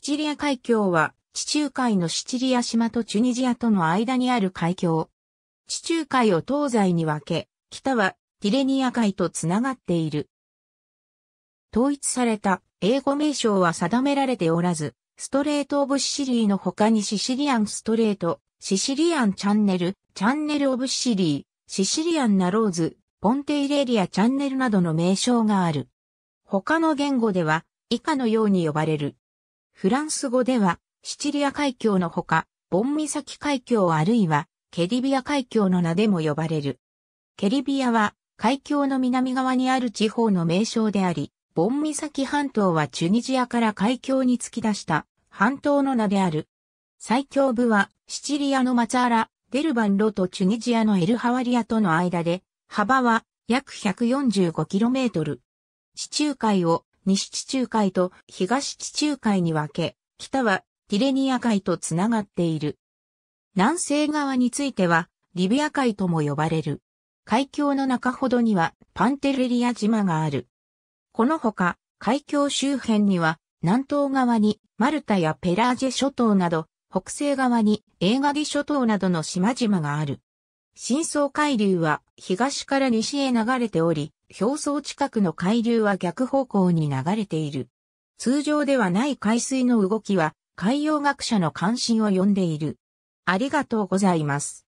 シチリア海峡は、地中海のシチリア島とチュニジアとの間にある海峡。地中海を東西に分け、北はティレニア海とつながっている。統一された英語名称は定められておらず、ストレート・オブ・シシリーの他にシシリアン・ストレート、シシリアン・チャンネル、チャンネル・オブ・シシリー、シシリアン・ナローズ、ポンテイレリア・チャンネルなどの名称がある。他の言語では以下のように呼ばれる。フランス語では、シチリア海峡のほか、ボン岬海峡あるいは、ケリビア海峡の名でも呼ばれる。ケリビアは、海峡の南側にある地方の名称であり、ボン岬半島はチュニジアから海峡に突き出した半島の名である。最強部はシチリアのマツアラ、デルバンロとチュニジアのエルハワリアとの間で、幅は約 145km。地中海を西地中海と東地中海に分け、北はティレニア海とつながっている。南西側については、リビア海とも呼ばれる。海峡の中ほどにはパンテレリア島がある。このほか、海峡周辺には、南東側にマルタやペラージェ諸島など、北西側にエーガディ諸島などの島々がある。深層海流は東から西へ流れており、表層近くの海流は逆方向に流れている。通常ではない海水の動きは海洋学者の関心を呼んでいる。ありがとうございます。